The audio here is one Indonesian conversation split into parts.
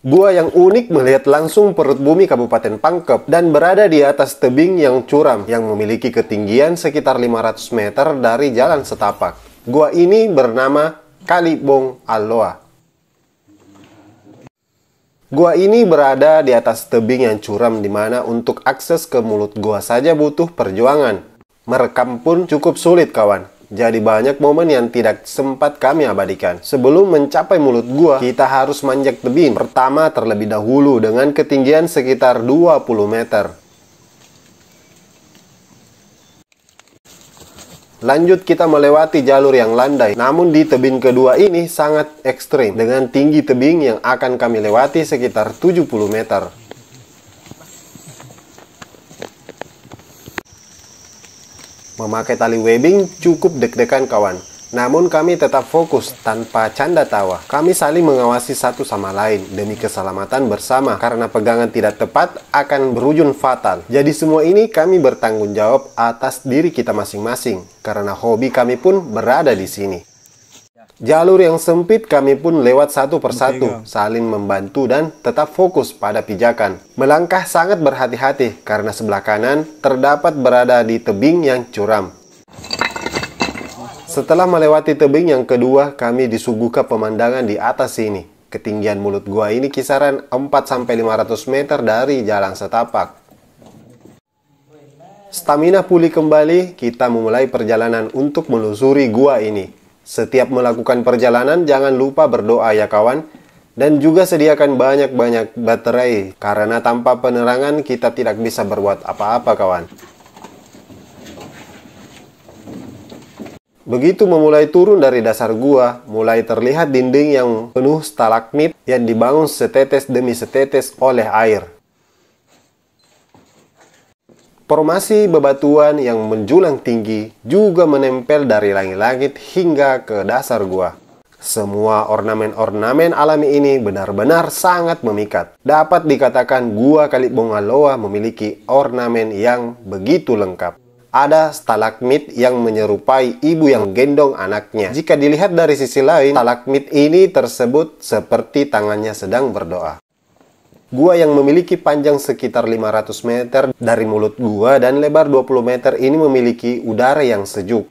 Gua yang unik melihat langsung perut bumi Kabupaten Pangkep dan berada di atas tebing yang curam yang memiliki ketinggian sekitar 500 meter dari jalan setapak. Gua ini bernama Kalibong Aloa. Gua ini berada di atas tebing yang curam di mana untuk akses ke mulut gua saja butuh perjuangan. Merekam pun cukup sulit kawan. Jadi banyak momen yang tidak sempat kami abadikan. Sebelum mencapai mulut gua, kita harus manjak tebing. Pertama terlebih dahulu dengan ketinggian sekitar 20 meter. Lanjut kita melewati jalur yang landai, namun di tebing kedua ini sangat ekstrim dengan tinggi tebing yang akan kami lewati sekitar 70 meter. Memakai tali webbing cukup deg-degan kawan. Namun kami tetap fokus tanpa canda tawa. Kami saling mengawasi satu sama lain demi keselamatan bersama karena pegangan tidak tepat akan berujung fatal. Jadi semua ini kami bertanggung jawab atas diri kita masing-masing karena hobi kami pun berada di sini. Jalur yang sempit kami pun lewat satu persatu, saling membantu dan tetap fokus pada pijakan. Melangkah sangat berhati-hati karena sebelah kanan terdapat berada di tebing yang curam. Setelah melewati tebing yang kedua, kami disuguhkan pemandangan di atas sini. Ketinggian mulut gua ini kisaran 4-500 meter dari jalan setapak. Stamina pulih kembali, kita memulai perjalanan untuk melusuri gua ini. Setiap melakukan perjalanan, jangan lupa berdoa ya kawan. Dan juga sediakan banyak-banyak baterai, karena tanpa penerangan kita tidak bisa berbuat apa-apa kawan. Begitu memulai turun dari dasar gua, mulai terlihat dinding yang penuh stalagmit yang dibangun setetes demi setetes oleh air. Formasi bebatuan yang menjulang tinggi juga menempel dari langit-langit hingga ke dasar gua. Semua ornamen-ornamen alami ini benar-benar sangat memikat. Dapat dikatakan gua Kalibongaloa memiliki ornamen yang begitu lengkap ada stalagmit yang menyerupai ibu yang gendong anaknya. Jika dilihat dari sisi lain, stalagmit ini tersebut seperti tangannya sedang berdoa. Gua yang memiliki panjang sekitar 500 meter dari mulut gua dan lebar 20 meter ini memiliki udara yang sejuk.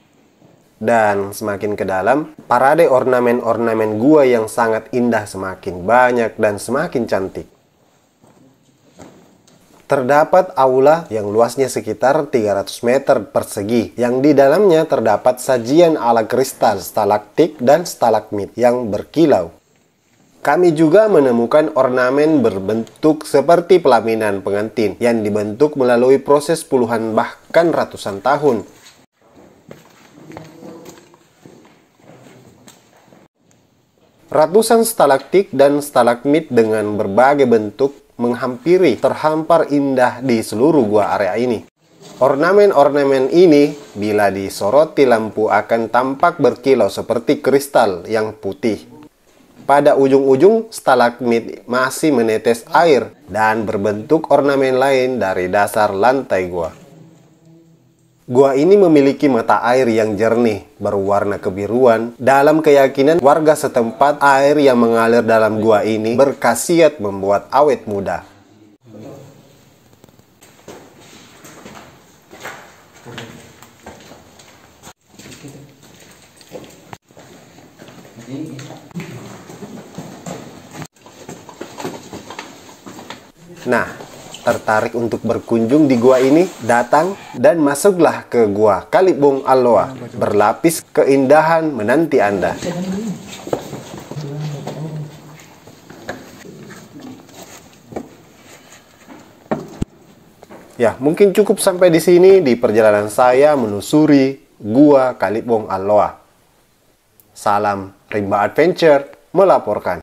Dan semakin ke dalam, parade ornamen-ornamen gua yang sangat indah semakin banyak dan semakin cantik. Terdapat aula yang luasnya sekitar 300 meter persegi yang di dalamnya terdapat sajian ala kristal stalaktik dan stalagmit yang berkilau. Kami juga menemukan ornamen berbentuk seperti pelaminan pengantin yang dibentuk melalui proses puluhan bahkan ratusan tahun. Ratusan stalaktik dan stalagmit dengan berbagai bentuk menghampiri terhampar indah di seluruh gua area ini. Ornamen-ornamen ini bila disoroti lampu akan tampak berkilau seperti kristal yang putih pada ujung-ujung stalagmit masih menetes air dan berbentuk ornamen lain dari dasar lantai gua. Gua ini memiliki mata air yang jernih, berwarna kebiruan. Dalam keyakinan warga setempat, air yang mengalir dalam gua ini berkhasiat membuat awet muda. Nah, tertarik untuk berkunjung di gua ini, datang dan masuklah ke gua Kalibung Aloa. Berlapis keindahan menanti Anda. Ya, mungkin cukup sampai di sini di perjalanan saya menelusuri gua Kalibung Aloa. Salam Rimba Adventure melaporkan.